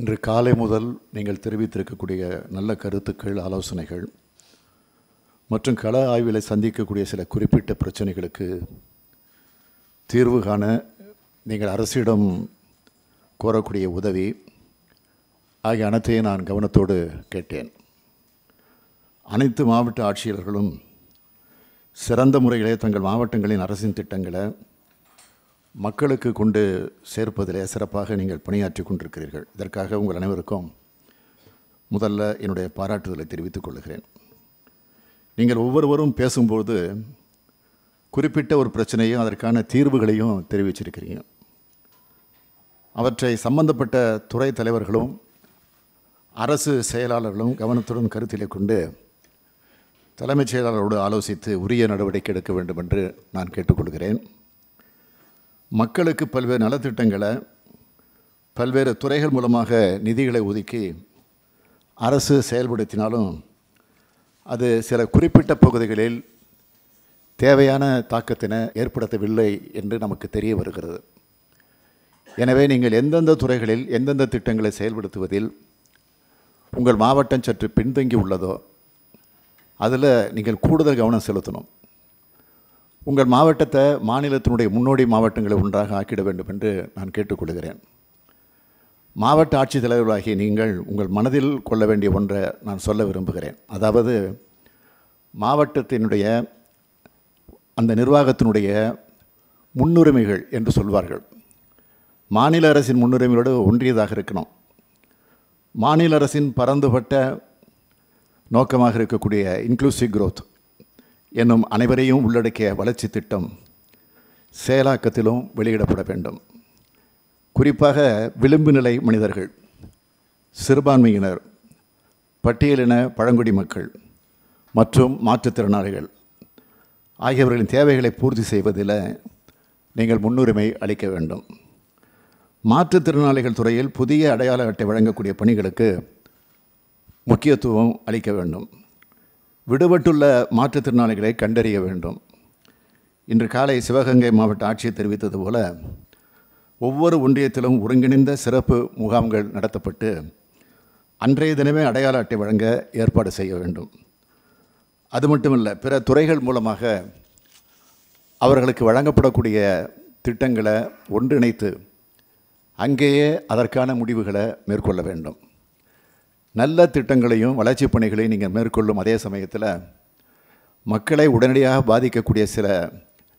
இன்று காலை முதல் நீங்கள் தெரிவித்திருக்கக்கூடிய நல்ல கருத்துக்கள் ஆலோசனைகள் மற்றும் கள ஆய்வில் சந்திக்கக்கூடிய சில குறிப்பிட்ட பிரச்சனைகளுக்கு தீர்வு காண நீங்கள் அரசிடம் கோரக்கூடிய உதவி ஆகிய அனைத்தையும் நான் கவனத்தோடு கேட்டேன் அனைத்து மாவட்ட ஆட்சியாளர்களும் சிறந்த முறையிலே தங்கள் மாவட்டங்களின் அரசின் திட்டங்களை மக்களுக்கு கொண்டு சேர்ப்பதிலே சிறப்பாக நீங்கள் பணியாற்றி கொண்டிருக்கிறீர்கள் இதற்காக உங்கள் அனைவருக்கும் முதல்ல என்னுடைய பாராட்டுதலை தெரிவித்துக் கொள்கிறேன் நீங்கள் ஒவ்வொருவரும் பேசும்போது குறிப்பிட்ட ஒரு பிரச்சனையும் அதற்கான தீர்வுகளையும் தெரிவிச்சிருக்கிறீங்க அவற்றை சம்பந்தப்பட்ட துறை தலைவர்களும் அரசு செயலாளர்களும் கவனத்துடன் கருத்திலே கொண்டு தலைமைச் செயலாளரோடு ஆலோசித்து உரிய நடவடிக்கை எடுக்க வேண்டும் என்று நான் கேட்டுக்கொள்கிறேன் மக்களுக்கு பல்வேறு நலத்திட்டங்களை பல்வேறு துறைகள் மூலமாக நிதிகளை ஒதுக்கி அரசு செயல்படுத்தினாலும் அது சில குறிப்பிட்ட பகுதிகளில் தேவையான தாக்கத்தினை ஏற்படுத்தவில்லை என்று நமக்கு தெரிய வருகிறது எனவே நீங்கள் எந்தெந்த துறைகளில் எந்தெந்த திட்டங்களை செயல்படுத்துவதில் உங்கள் மாவட்டம் சற்று பின்தங்கி உள்ளதோ அதில் நீங்கள் கூடுதல் கவனம் செலுத்தணும் உங்கள் மாவட்டத்தை மாநிலத்தினுடைய முன்னோடி மாவட்டங்களை ஒன்றாக ஆக்கிட வேண்டும் என்று நான் கேட்டுக்கொள்கிறேன் மாவட்ட ஆட்சித்தலைவர்களாகிய நீங்கள் உங்கள் மனதில் கொள்ள வேண்டிய ஒன்றை நான் சொல்ல விரும்புகிறேன் அதாவது மாவட்டத்தினுடைய அந்த நிர்வாகத்தினுடைய முன்னுரிமைகள் என்று சொல்வார்கள் மாநில அரசின் முன்னுரிமையோடு ஒன்றியதாக இருக்கணும் மாநில அரசின் பரந்துபட்ட நோக்கமாக இருக்கக்கூடிய இன்க்ளூசிவ் க்ரோத் என்னும் அனைவரையும் உள்ளடக்கிய வளர்ச்சி திட்டம் செயலாக்கத்திலும் வெளியிடப்பட வேண்டும் குறிப்பாக விளிம்பு நிலை மனிதர்கள் சிறுபான்மையினர் பட்டியலின பழங்குடி மக்கள் மற்றும் மாற்றுத்திறனாளிகள் ஆகியவர்களின் தேவைகளை பூர்த்தி செய்வதில் நீங்கள் முன்னுரிமை அளிக்க வேண்டும் மாற்றுத்திறனாளிகள் துறையில் புதிய அடையாள அட்டை வழங்கக்கூடிய பணிகளுக்கு முக்கியத்துவம் அளிக்க வேண்டும் விடுபட்டுள்ள மாற்றுத்திறனாளிகளை கண்டறிய வேண்டும் இன்று காலை சிவகங்கை மாவட்ட ஆட்சியர் தெரிவித்தது போல ஒவ்வொரு ஒன்றியத்திலும் ஒருங்கிணைந்த சிறப்பு முகாம்கள் நடத்தப்பட்டு அன்றைய தினமே அடையாள அட்டை வழங்க ஏற்பாடு செய்ய வேண்டும் அது மட்டுமல்ல பிற துறைகள் மூலமாக அவர்களுக்கு வழங்கப்படக்கூடிய திட்டங்களை ஒன்றிணைத்து அங்கேயே அதற்கான முடிவுகளை மேற்கொள்ள வேண்டும் நல்ல திட்டங்களையும் வளர்ச்சிப் பணிகளையும் நீங்கள் மேற்கொள்ளும் அதே சமயத்தில் மக்களை உடனடியாக பாதிக்கக்கூடிய சில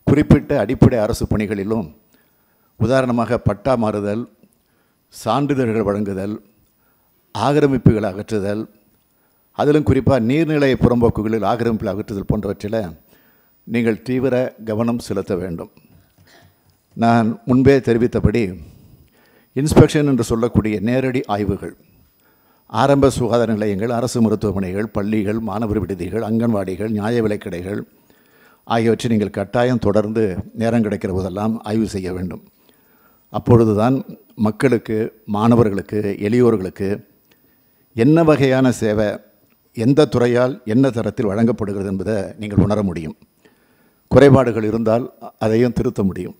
குறிப்பிட்ட அடிப்படை அரசு பணிகளிலும் உதாரணமாக பட்டா மாறுதல் சான்றிதழ்கள் வழங்குதல் ஆக்கிரமிப்புகள் அகற்றுதல் அதிலும் குறிப்பாக நீர்நிலை புறம்போக்குகளில் ஆக்கிரமிப்புகள் அகற்றுதல் போன்றவற்றில் நீங்கள் தீவிர கவனம் செலுத்த வேண்டும் நான் முன்பே தெரிவித்தபடி இன்ஸ்பெக்ஷன் என்று சொல்லக்கூடிய நேரடி ஆய்வுகள் ஆரம்ப சுகாதார நிலையங்கள் அரசு மருத்துவமனைகள் பள்ளிகள் மாணவர் விடுதிகள் அங்கன்வாடிகள் நியாய விலைக்கடைகள் ஆகியவற்றை நீங்கள் கட்டாயம் தொடர்ந்து நேரம் கிடைக்கிற போதெல்லாம் ஆய்வு செய்ய வேண்டும் அப்பொழுது தான் மக்களுக்கு மாணவர்களுக்கு எளியோர்களுக்கு என்ன வகையான சேவை எந்த துறையால் என்ன தரத்தில் வழங்கப்படுகிறது என்பதை நீங்கள் உணர முடியும் குறைபாடுகள் இருந்தால் அதையும் திருத்த முடியும்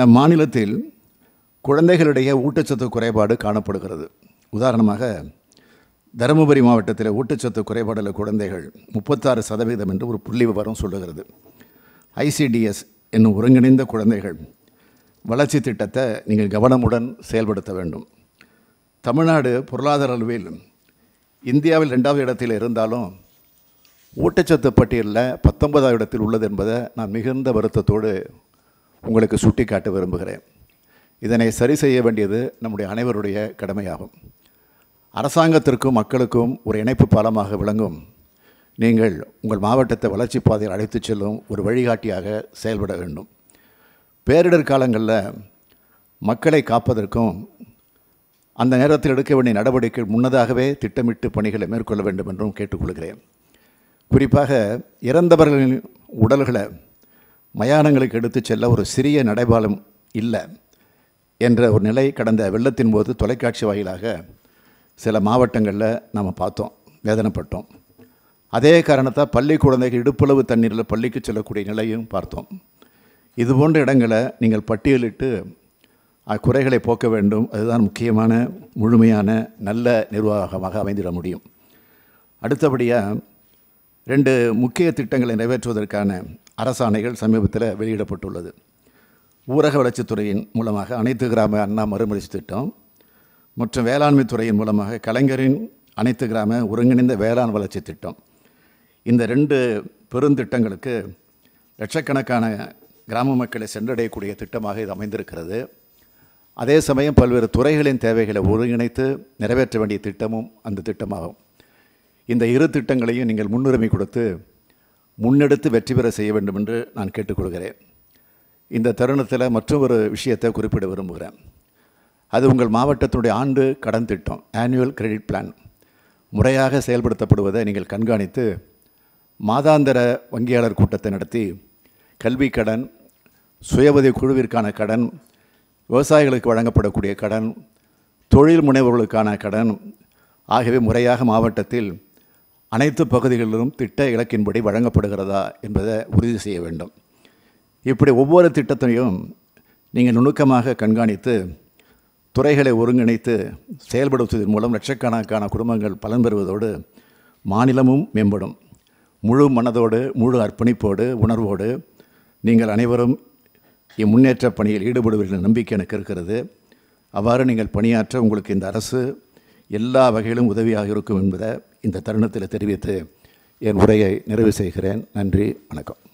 நம் மாநிலத்தில் குழந்தைகளிடையே ஊட்டச்சத்து குறைபாடு காணப்படுகிறது உதாரணமாக தருமபுரி மாவட்டத்தில் ஊட்டச்சத்து குறைபாடுள்ள குழந்தைகள் முப்பத்தாறு சதவீதம் என்று ஒரு புள்ளி விவரம் சொல்லுகிறது ஐசிடிஎஸ் என்னும் ஒருங்கிணைந்த குழந்தைகள் வளர்ச்சி திட்டத்தை நீங்கள் கவனமுடன் செயல்படுத்த வேண்டும் தமிழ்நாடு பொருளாதார அளவில் இந்தியாவில் ரெண்டாவது இடத்தில் இருந்தாலும் ஊட்டச்சத்து பட்டியலில் பத்தொன்பதாவது இடத்தில் உள்ளது என்பதை நான் மிகுந்த வருத்தத்தோடு உங்களுக்கு சுட்டிக்காட்ட விரும்புகிறேன் இதனை சரி செய்ய வேண்டியது நம்முடைய அனைவருடைய கடமையாகும் அரசாங்கத்திற்கும் மக்களுக்கும் ஒரு இணைப்பு பாலமாக விளங்கும் நீங்கள் உங்கள் மாவட்டத்தை வளர்ச்சி பாதையில் அழைத்துச் செல்லும் ஒரு வழிகாட்டியாக செயல்பட வேண்டும் பேரிடர் காலங்களில் மக்களை காப்பதற்கும் அந்த நேரத்தில் எடுக்க வேண்டிய நடவடிக்கை முன்னதாகவே திட்டமிட்டு பணிகளை மேற்கொள்ள வேண்டும் என்றும் கேட்டுக்கொள்கிறேன் குறிப்பாக இறந்தவர்களின் உடல்களை மயானங்களுக்கு எடுத்து செல்ல ஒரு சிறிய நடைபாலம் இல்லை என்ற ஒரு நிலை கடந்த வெள்ளத்தின் போது தொலைக்காட்சி வாயிலாக சில மாவட்டங்களில் நம்ம பார்த்தோம் வேதனைப்பட்டோம் அதே காரணத்தை பள்ளி குழந்தைகள் இடுப்பளவு தண்ணீரில் பள்ளிக்கு செல்லக்கூடிய நிலையும் பார்த்தோம் இது போன்ற இடங்களை நீங்கள் பட்டியலிட்டு அக்குறைகளை போக்க வேண்டும் அதுதான் முக்கியமான முழுமையான நல்ல நிர்வாகமாக அமைந்திட முடியும் அடுத்தபடியாக ரெண்டு முக்கிய திட்டங்களை நிறைவேற்றுவதற்கான அரசாணைகள் சமீபத்தில் வெளியிடப்பட்டுள்ளது ஊரக வளர்ச்சித்துறையின் மூலமாக அனைத்து கிராம அண்ணா மறுமலர்ச்சி திட்டம் மற்றும் வேளாண்மை துறையின் மூலமாக கலைஞரின் அனைத்து கிராம ஒருங்கிணைந்த வேளாண் வளர்ச்சி திட்டம் இந்த ரெண்டு பெருந்திட்டங்களுக்கு லட்சக்கணக்கான கிராம மக்களை சென்றடையக்கூடிய திட்டமாக இது அமைந்திருக்கிறது அதே சமயம் பல்வேறு துறைகளின் தேவைகளை ஒருங்கிணைத்து நிறைவேற்ற வேண்டிய திட்டமும் அந்த திட்டமாகும் இந்த இரு திட்டங்களையும் நீங்கள் முன்னுரிமை கொடுத்து முன்னெடுத்து வெற்றி பெற செய்ய வேண்டும் என்று நான் கேட்டுக்கொள்கிறேன் இந்த தருணத்தில் மற்றொரு விஷயத்தை குறிப்பிட விரும்புகிறேன் அது உங்கள் மாவட்டத்தினுடைய ஆண்டு கடன் திட்டம் ஆனுவல் கிரெடிட் பிளான் முறையாக செயல்படுத்தப்படுவதை நீங்கள் கண்காணித்து மாதாந்திர வங்கியாளர் கூட்டத்தை நடத்தி கல்வி கடன் சுய உதவி குழுவிற்கான கடன் விவசாயிகளுக்கு வழங்கப்படக்கூடிய கடன் தொழில் முனைவர்களுக்கான கடன் ஆகியவை முறையாக மாவட்டத்தில் அனைத்து பகுதிகளிலும் திட்ட இலக்கின்படி வழங்கப்படுகிறதா என்பதை உறுதி செய்ய வேண்டும் இப்படி ஒவ்வொரு திட்டத்தையும் நீங்கள் நுணுக்கமாக கண்காணித்து துறைகளை ஒருங்கிணைத்து செயல்படுத்துவதன் மூலம் லட்சக்கணக்கான குடும்பங்கள் பலன் பெறுவதோடு மாநிலமும் மேம்படும் முழு மனதோடு முழு அர்ப்பணிப்போடு உணர்வோடு நீங்கள் அனைவரும் இம்முன்னேற்ற பணியில் ஈடுபடுவீர்கள் நம்பிக்கை எனக்கு இருக்கிறது அவ்வாறு நீங்கள் பணியாற்ற உங்களுக்கு இந்த அரசு எல்லா வகையிலும் உதவியாக இருக்கும் என்பதை இந்த தருணத்தில் தெரிவித்து என் உரையை நிறைவு செய்கிறேன் நன்றி வணக்கம்